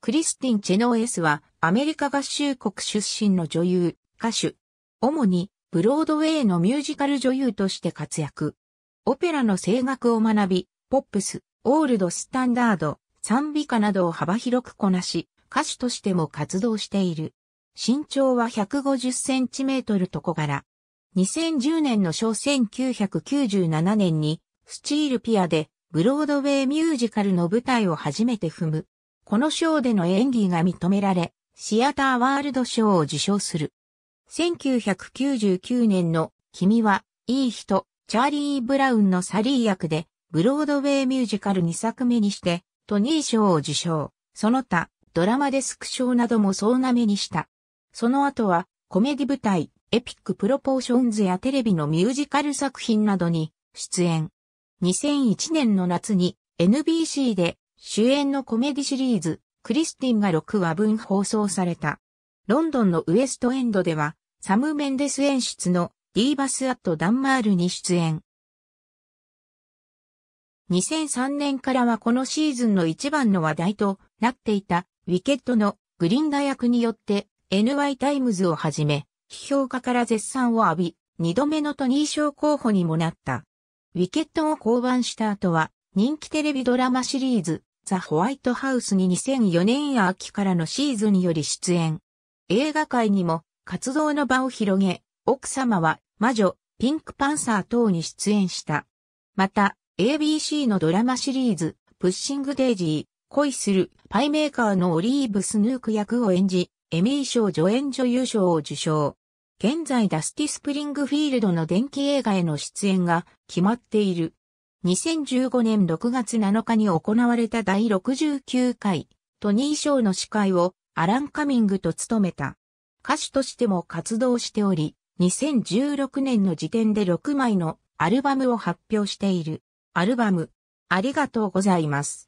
クリスティン・チェノーエスはアメリカ合衆国出身の女優、歌手。主にブロードウェイのミュージカル女優として活躍。オペラの声楽を学び、ポップス、オールドスタンダード、賛美歌などを幅広くこなし、歌手としても活動している。身長は150センチメートルと小柄。2010年の小1997年にスチールピアでブロードウェイミュージカルの舞台を初めて踏む。この賞での演技が認められ、シアターワールド賞を受賞する。1999年の君はいい人、チャーリー・ブラウンのサリー役で、ブロードウェイミュージカル2作目にして、トニー賞を受賞、その他、ドラマデスク賞なども総なめにした。その後は、コメディ舞台、エピックプロポーションズやテレビのミュージカル作品などに出演。2001年の夏に NBC で主演のコメディシリーズ、クリスティンが6話分放送された。ロンドンのウエストエンドでは、サム・メンデス演出のディーバス・アット・ダンマールに出演。2003年からはこのシーズンの一番の話題となっていたウィケットのグリンダ役によって NY タイムズをはじめ、批評家から絶賛を浴び、二度目のトニー賞候補にもなった。ウィケットを降板した後は人気テレビドラマシリーズザ・ホワイトハウスに2004年秋からのシーズンにより出演。映画界にも活動の場を広げ、奥様は魔女、ピンクパンサー等に出演した。また、ABC のドラマシリーズ、プッシングデイジー、恋するパイメーカーのオリーブ・スヌーク役を演じ、エミー賞助演女優賞を受賞。現在ダスティ・スプリングフィールドの電気映画への出演が決まっている。2015年6月7日に行われた第69回トニー賞の司会をアラン・カミングと務めた。歌手としても活動しており、2016年の時点で6枚のアルバムを発表している。アルバム、ありがとうございます。